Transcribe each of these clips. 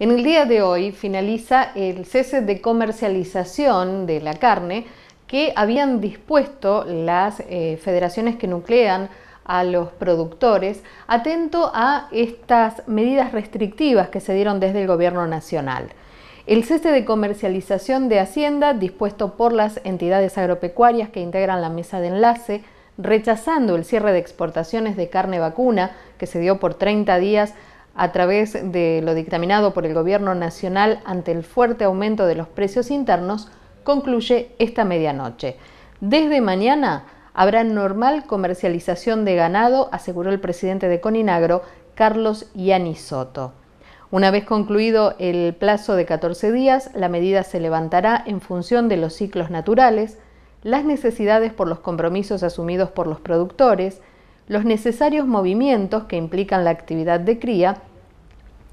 En el día de hoy finaliza el cese de comercialización de la carne que habían dispuesto las eh, federaciones que nuclean a los productores, atento a estas medidas restrictivas que se dieron desde el Gobierno Nacional. El cese de comercialización de Hacienda dispuesto por las entidades agropecuarias que integran la mesa de enlace, rechazando el cierre de exportaciones de carne vacuna que se dio por 30 días a través de lo dictaminado por el Gobierno Nacional ante el fuerte aumento de los precios internos, concluye esta medianoche. Desde mañana habrá normal comercialización de ganado, aseguró el presidente de Coninagro, Carlos Yanisoto. Una vez concluido el plazo de 14 días, la medida se levantará en función de los ciclos naturales, las necesidades por los compromisos asumidos por los productores, los necesarios movimientos que implican la actividad de cría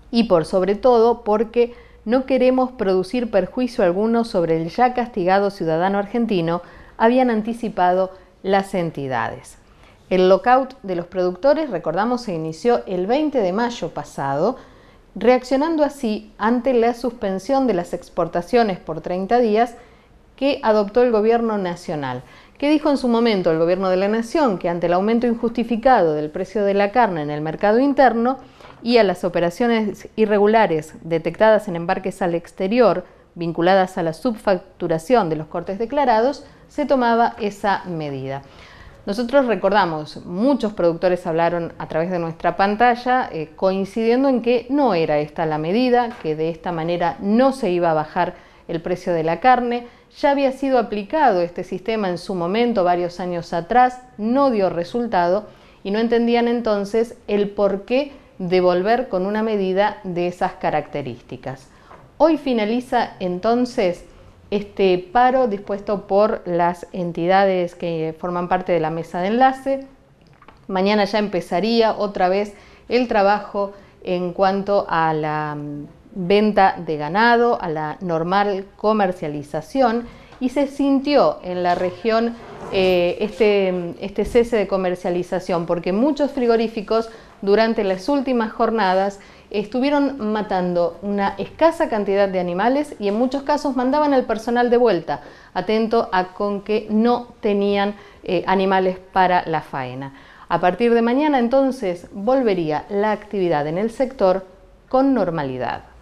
y por sobre todo porque no queremos producir perjuicio alguno sobre el ya castigado ciudadano argentino, habían anticipado las entidades. El lockout de los productores, recordamos, se inició el 20 de mayo pasado, reaccionando así ante la suspensión de las exportaciones por 30 días que adoptó el gobierno nacional que dijo en su momento el Gobierno de la Nación? Que ante el aumento injustificado del precio de la carne en el mercado interno y a las operaciones irregulares detectadas en embarques al exterior vinculadas a la subfacturación de los cortes declarados, se tomaba esa medida. Nosotros recordamos, muchos productores hablaron a través de nuestra pantalla, eh, coincidiendo en que no era esta la medida, que de esta manera no se iba a bajar el precio de la carne. Ya había sido aplicado este sistema en su momento, varios años atrás, no dio resultado y no entendían entonces el por qué devolver con una medida de esas características. Hoy finaliza entonces este paro dispuesto por las entidades que forman parte de la mesa de enlace. Mañana ya empezaría otra vez el trabajo en cuanto a la venta de ganado, a la normal comercialización y se sintió en la región eh, este, este, cese de comercialización porque muchos frigoríficos durante las últimas jornadas estuvieron matando una escasa cantidad de animales y en muchos casos mandaban al personal de vuelta, atento a con que no tenían eh, animales para la faena. A partir de mañana entonces volvería la actividad en el sector con normalidad.